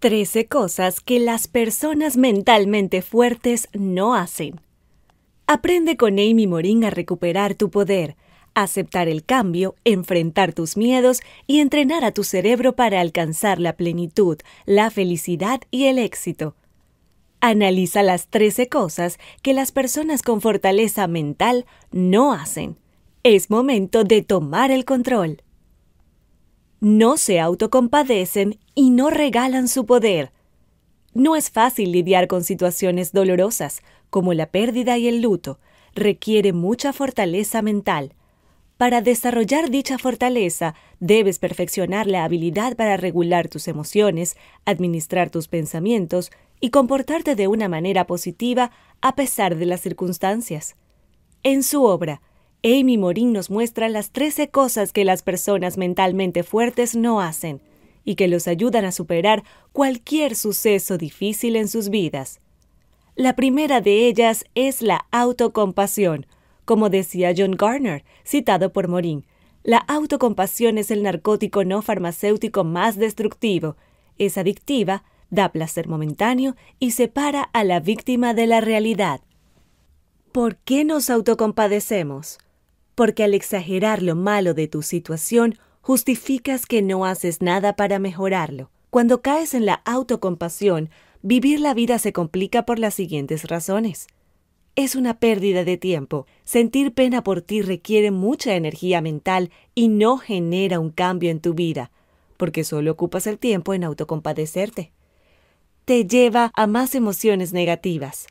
13 cosas que las personas mentalmente fuertes no hacen. Aprende con Amy Morin a recuperar tu poder, aceptar el cambio, enfrentar tus miedos y entrenar a tu cerebro para alcanzar la plenitud, la felicidad y el éxito. Analiza las 13 cosas que las personas con fortaleza mental no hacen. Es momento de tomar el control no se autocompadecen y no regalan su poder. No es fácil lidiar con situaciones dolorosas, como la pérdida y el luto. Requiere mucha fortaleza mental. Para desarrollar dicha fortaleza, debes perfeccionar la habilidad para regular tus emociones, administrar tus pensamientos y comportarte de una manera positiva a pesar de las circunstancias. En su obra, Amy Morin nos muestra las 13 cosas que las personas mentalmente fuertes no hacen y que los ayudan a superar cualquier suceso difícil en sus vidas. La primera de ellas es la autocompasión. Como decía John Garner, citado por Morin, la autocompasión es el narcótico no farmacéutico más destructivo. Es adictiva, da placer momentáneo y separa a la víctima de la realidad. ¿Por qué nos autocompadecemos? porque al exagerar lo malo de tu situación, justificas que no haces nada para mejorarlo. Cuando caes en la autocompasión, vivir la vida se complica por las siguientes razones. Es una pérdida de tiempo. Sentir pena por ti requiere mucha energía mental y no genera un cambio en tu vida, porque solo ocupas el tiempo en autocompadecerte. Te lleva a más emociones negativas.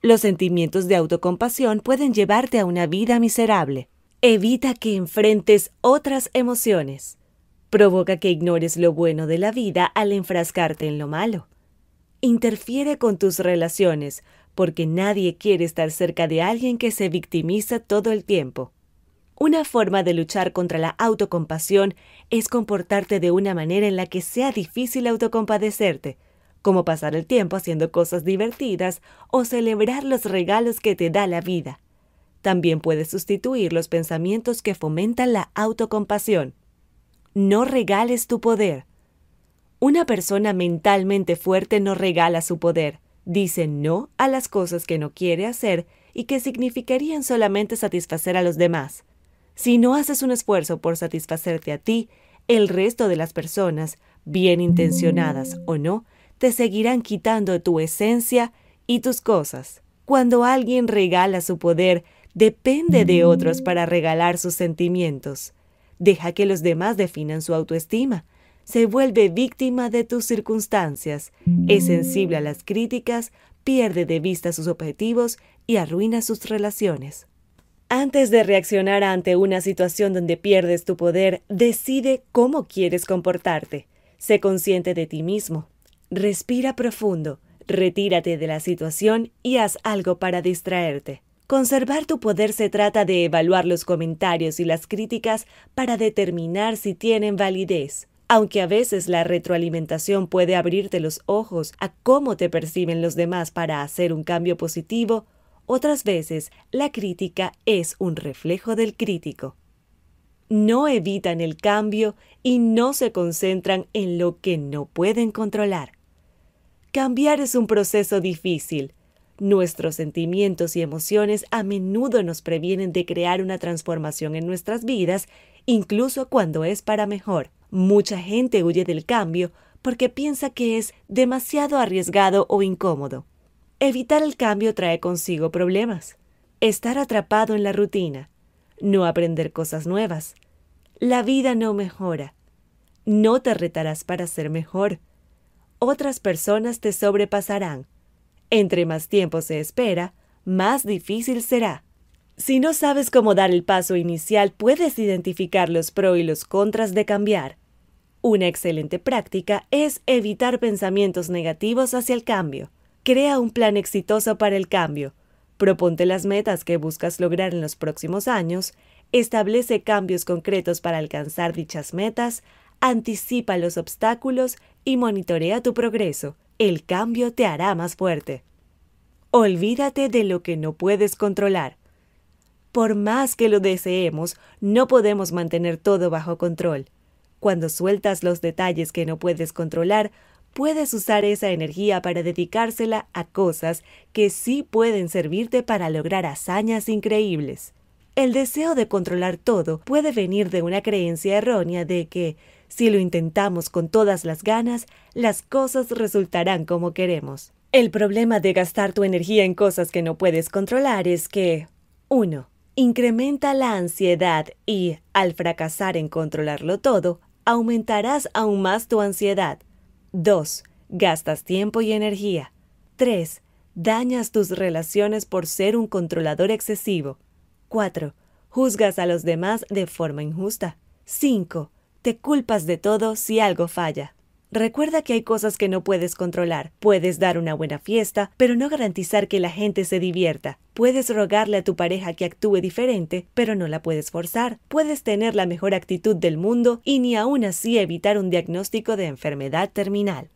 Los sentimientos de autocompasión pueden llevarte a una vida miserable. Evita que enfrentes otras emociones. Provoca que ignores lo bueno de la vida al enfrascarte en lo malo. Interfiere con tus relaciones, porque nadie quiere estar cerca de alguien que se victimiza todo el tiempo. Una forma de luchar contra la autocompasión es comportarte de una manera en la que sea difícil autocompadecerte, como pasar el tiempo haciendo cosas divertidas o celebrar los regalos que te da la vida. También puedes sustituir los pensamientos que fomentan la autocompasión. No regales tu poder. Una persona mentalmente fuerte no regala su poder, dice no a las cosas que no quiere hacer y que significarían solamente satisfacer a los demás. Si no haces un esfuerzo por satisfacerte a ti, el resto de las personas, bien intencionadas o no, te seguirán quitando tu esencia y tus cosas. Cuando alguien regala su poder, depende de otros para regalar sus sentimientos. Deja que los demás definan su autoestima. Se vuelve víctima de tus circunstancias. Es sensible a las críticas, pierde de vista sus objetivos y arruina sus relaciones. Antes de reaccionar ante una situación donde pierdes tu poder, decide cómo quieres comportarte. Sé consciente de ti mismo, Respira profundo, retírate de la situación y haz algo para distraerte. Conservar tu poder se trata de evaluar los comentarios y las críticas para determinar si tienen validez. Aunque a veces la retroalimentación puede abrirte los ojos a cómo te perciben los demás para hacer un cambio positivo, otras veces la crítica es un reflejo del crítico. No evitan el cambio y no se concentran en lo que no pueden controlar. Cambiar es un proceso difícil. Nuestros sentimientos y emociones a menudo nos previenen de crear una transformación en nuestras vidas, incluso cuando es para mejor. Mucha gente huye del cambio porque piensa que es demasiado arriesgado o incómodo. Evitar el cambio trae consigo problemas. Estar atrapado en la rutina. No aprender cosas nuevas. La vida no mejora. No te retarás para ser mejor otras personas te sobrepasarán. Entre más tiempo se espera, más difícil será. Si no sabes cómo dar el paso inicial, puedes identificar los pros y los contras de cambiar. Una excelente práctica es evitar pensamientos negativos hacia el cambio. Crea un plan exitoso para el cambio. Proponte las metas que buscas lograr en los próximos años. Establece cambios concretos para alcanzar dichas metas anticipa los obstáculos y monitorea tu progreso. El cambio te hará más fuerte. Olvídate de lo que no puedes controlar. Por más que lo deseemos, no podemos mantener todo bajo control. Cuando sueltas los detalles que no puedes controlar, puedes usar esa energía para dedicársela a cosas que sí pueden servirte para lograr hazañas increíbles. El deseo de controlar todo puede venir de una creencia errónea de que si lo intentamos con todas las ganas, las cosas resultarán como queremos. El problema de gastar tu energía en cosas que no puedes controlar es que 1. Incrementa la ansiedad y, al fracasar en controlarlo todo, aumentarás aún más tu ansiedad. 2. Gastas tiempo y energía. 3. Dañas tus relaciones por ser un controlador excesivo. 4. Juzgas a los demás de forma injusta. 5 te culpas de todo si algo falla. Recuerda que hay cosas que no puedes controlar. Puedes dar una buena fiesta, pero no garantizar que la gente se divierta. Puedes rogarle a tu pareja que actúe diferente, pero no la puedes forzar. Puedes tener la mejor actitud del mundo y ni aún así evitar un diagnóstico de enfermedad terminal.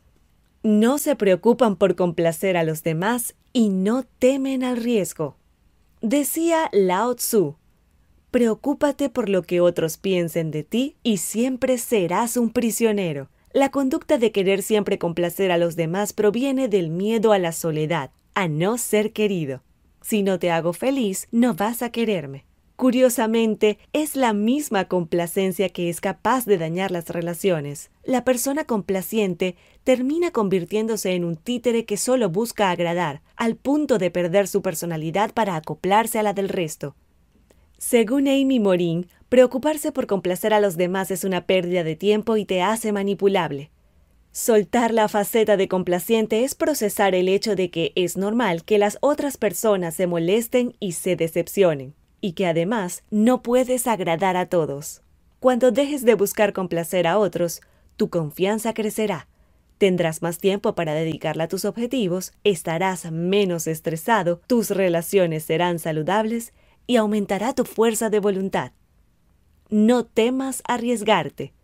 No se preocupan por complacer a los demás y no temen al riesgo. Decía Lao Tzu, Preocúpate por lo que otros piensen de ti y siempre serás un prisionero. La conducta de querer siempre complacer a los demás proviene del miedo a la soledad, a no ser querido. Si no te hago feliz, no vas a quererme. Curiosamente, es la misma complacencia que es capaz de dañar las relaciones. La persona complaciente termina convirtiéndose en un títere que solo busca agradar, al punto de perder su personalidad para acoplarse a la del resto. Según Amy Morin, preocuparse por complacer a los demás es una pérdida de tiempo y te hace manipulable. Soltar la faceta de complaciente es procesar el hecho de que es normal que las otras personas se molesten y se decepcionen, y que además no puedes agradar a todos. Cuando dejes de buscar complacer a otros, tu confianza crecerá. Tendrás más tiempo para dedicarla a tus objetivos, estarás menos estresado, tus relaciones serán saludables y aumentará tu fuerza de voluntad. No temas arriesgarte.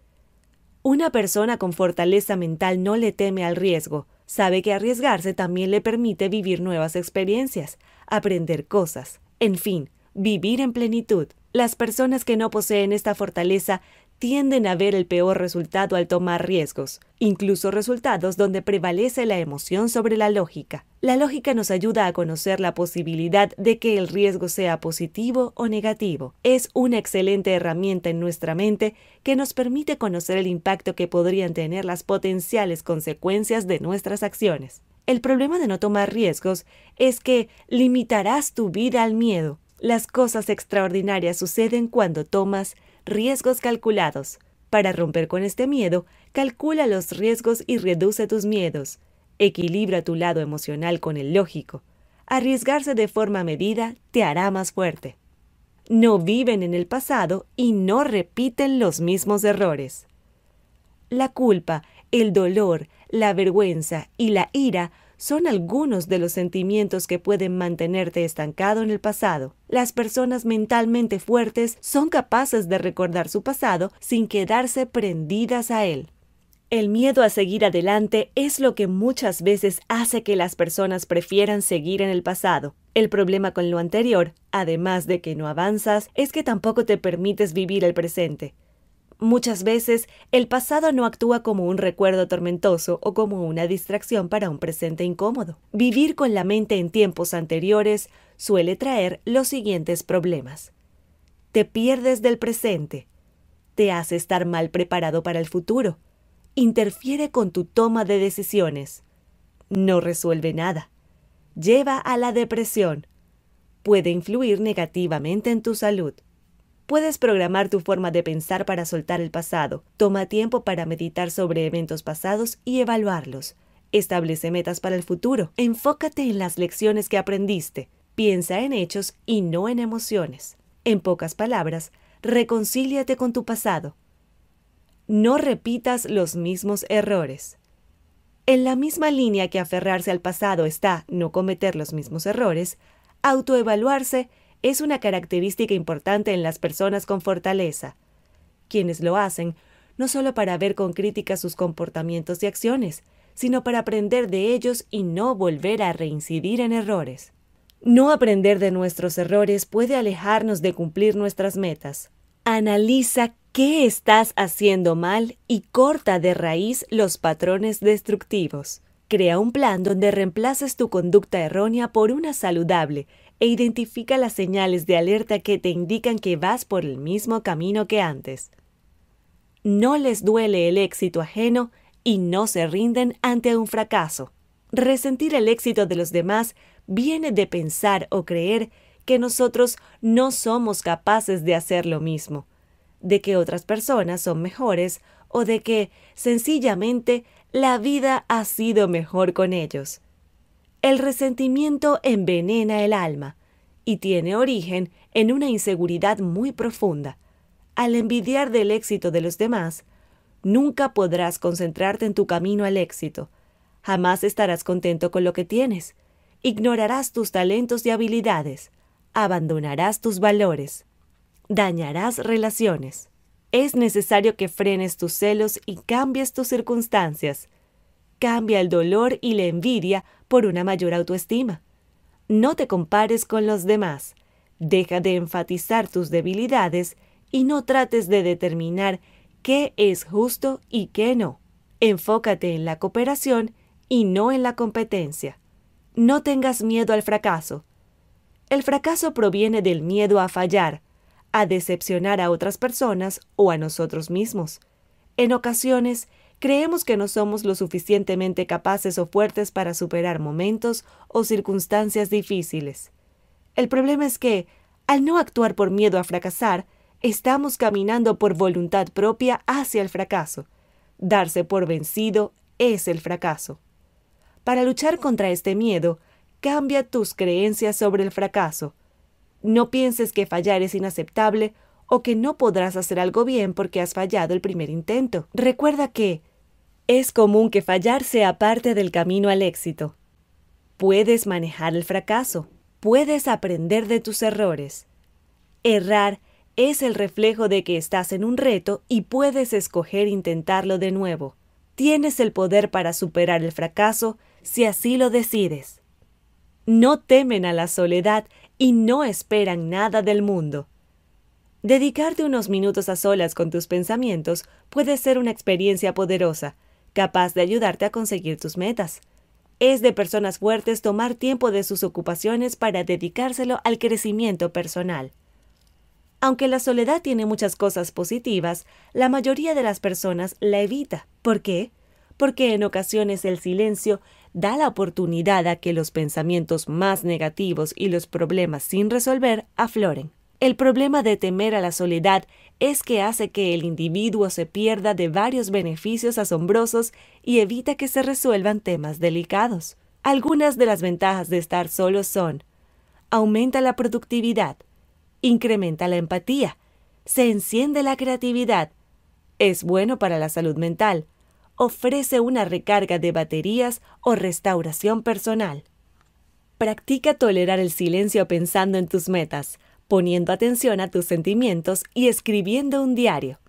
Una persona con fortaleza mental no le teme al riesgo, sabe que arriesgarse también le permite vivir nuevas experiencias, aprender cosas, en fin, vivir en plenitud. Las personas que no poseen esta fortaleza tienden a ver el peor resultado al tomar riesgos, incluso resultados donde prevalece la emoción sobre la lógica. La lógica nos ayuda a conocer la posibilidad de que el riesgo sea positivo o negativo. Es una excelente herramienta en nuestra mente que nos permite conocer el impacto que podrían tener las potenciales consecuencias de nuestras acciones. El problema de no tomar riesgos es que limitarás tu vida al miedo. Las cosas extraordinarias suceden cuando tomas riesgos calculados. Para romper con este miedo, calcula los riesgos y reduce tus miedos. Equilibra tu lado emocional con el lógico. Arriesgarse de forma medida te hará más fuerte. No viven en el pasado y no repiten los mismos errores. La culpa, el dolor, la vergüenza y la ira son algunos de los sentimientos que pueden mantenerte estancado en el pasado. Las personas mentalmente fuertes son capaces de recordar su pasado sin quedarse prendidas a él. El miedo a seguir adelante es lo que muchas veces hace que las personas prefieran seguir en el pasado. El problema con lo anterior, además de que no avanzas, es que tampoco te permites vivir el presente. Muchas veces, el pasado no actúa como un recuerdo tormentoso o como una distracción para un presente incómodo. Vivir con la mente en tiempos anteriores suele traer los siguientes problemas. Te pierdes del presente. Te hace estar mal preparado para el futuro. Interfiere con tu toma de decisiones. No resuelve nada. Lleva a la depresión. Puede influir negativamente en tu salud. Puedes programar tu forma de pensar para soltar el pasado. Toma tiempo para meditar sobre eventos pasados y evaluarlos. Establece metas para el futuro. Enfócate en las lecciones que aprendiste. Piensa en hechos y no en emociones. En pocas palabras, reconcíliate con tu pasado. No repitas los mismos errores. En la misma línea que aferrarse al pasado está no cometer los mismos errores, autoevaluarse es una característica importante en las personas con fortaleza, quienes lo hacen no solo para ver con crítica sus comportamientos y acciones, sino para aprender de ellos y no volver a reincidir en errores. No aprender de nuestros errores puede alejarnos de cumplir nuestras metas. Analiza qué estás haciendo mal y corta de raíz los patrones destructivos. Crea un plan donde reemplaces tu conducta errónea por una saludable e identifica las señales de alerta que te indican que vas por el mismo camino que antes. No les duele el éxito ajeno y no se rinden ante un fracaso. Resentir el éxito de los demás viene de pensar o creer que nosotros no somos capaces de hacer lo mismo, de que otras personas son mejores o de que, sencillamente, la vida ha sido mejor con ellos. El resentimiento envenena el alma y tiene origen en una inseguridad muy profunda. Al envidiar del éxito de los demás, nunca podrás concentrarte en tu camino al éxito. Jamás estarás contento con lo que tienes. Ignorarás tus talentos y habilidades. Abandonarás tus valores. Dañarás relaciones. Es necesario que frenes tus celos y cambies tus circunstancias Cambia el dolor y la envidia por una mayor autoestima. No te compares con los demás. Deja de enfatizar tus debilidades y no trates de determinar qué es justo y qué no. Enfócate en la cooperación y no en la competencia. No tengas miedo al fracaso. El fracaso proviene del miedo a fallar, a decepcionar a otras personas o a nosotros mismos. En ocasiones, creemos que no somos lo suficientemente capaces o fuertes para superar momentos o circunstancias difíciles. El problema es que, al no actuar por miedo a fracasar, estamos caminando por voluntad propia hacia el fracaso. Darse por vencido es el fracaso. Para luchar contra este miedo, cambia tus creencias sobre el fracaso. No pienses que fallar es inaceptable o que no podrás hacer algo bien porque has fallado el primer intento. Recuerda que es común que fallar sea parte del camino al éxito. Puedes manejar el fracaso, puedes aprender de tus errores. Errar es el reflejo de que estás en un reto y puedes escoger intentarlo de nuevo. Tienes el poder para superar el fracaso si así lo decides. No temen a la soledad y no esperan nada del mundo. Dedicarte unos minutos a solas con tus pensamientos puede ser una experiencia poderosa, capaz de ayudarte a conseguir tus metas. Es de personas fuertes tomar tiempo de sus ocupaciones para dedicárselo al crecimiento personal. Aunque la soledad tiene muchas cosas positivas, la mayoría de las personas la evita. ¿Por qué? Porque en ocasiones el silencio da la oportunidad a que los pensamientos más negativos y los problemas sin resolver afloren. El problema de temer a la soledad es que hace que el individuo se pierda de varios beneficios asombrosos y evita que se resuelvan temas delicados. Algunas de las ventajas de estar solo son aumenta la productividad, incrementa la empatía, se enciende la creatividad, es bueno para la salud mental, ofrece una recarga de baterías o restauración personal. Practica tolerar el silencio pensando en tus metas poniendo atención a tus sentimientos y escribiendo un diario.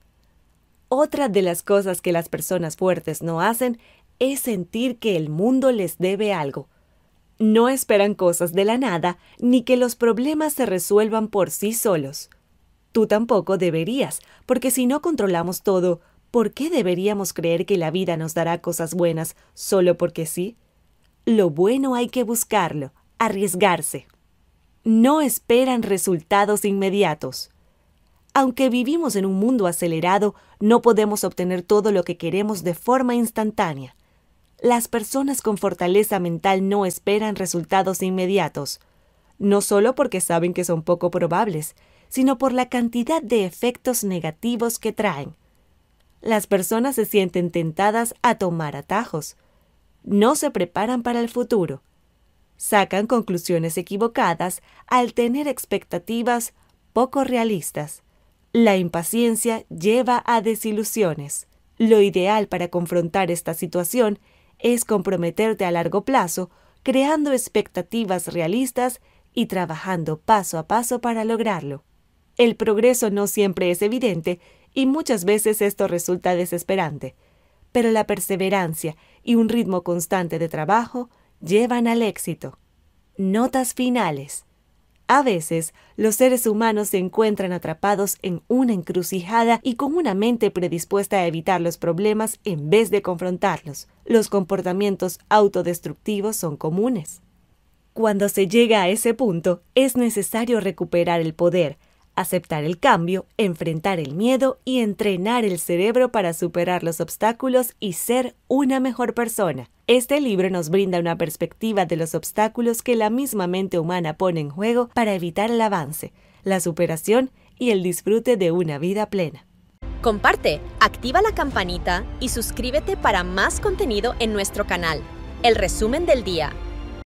Otra de las cosas que las personas fuertes no hacen es sentir que el mundo les debe algo. No esperan cosas de la nada ni que los problemas se resuelvan por sí solos. Tú tampoco deberías, porque si no controlamos todo, ¿por qué deberíamos creer que la vida nos dará cosas buenas solo porque sí? Lo bueno hay que buscarlo, arriesgarse no esperan resultados inmediatos. Aunque vivimos en un mundo acelerado, no podemos obtener todo lo que queremos de forma instantánea. Las personas con fortaleza mental no esperan resultados inmediatos, no solo porque saben que son poco probables, sino por la cantidad de efectos negativos que traen. Las personas se sienten tentadas a tomar atajos. No se preparan para el futuro sacan conclusiones equivocadas al tener expectativas poco realistas. La impaciencia lleva a desilusiones. Lo ideal para confrontar esta situación es comprometerte a largo plazo, creando expectativas realistas y trabajando paso a paso para lograrlo. El progreso no siempre es evidente y muchas veces esto resulta desesperante, pero la perseverancia y un ritmo constante de trabajo llevan al éxito. Notas finales. A veces, los seres humanos se encuentran atrapados en una encrucijada y con una mente predispuesta a evitar los problemas en vez de confrontarlos. Los comportamientos autodestructivos son comunes. Cuando se llega a ese punto, es necesario recuperar el poder, aceptar el cambio, enfrentar el miedo y entrenar el cerebro para superar los obstáculos y ser una mejor persona. Este libro nos brinda una perspectiva de los obstáculos que la misma mente humana pone en juego para evitar el avance, la superación y el disfrute de una vida plena. Comparte, activa la campanita y suscríbete para más contenido en nuestro canal. El resumen del día,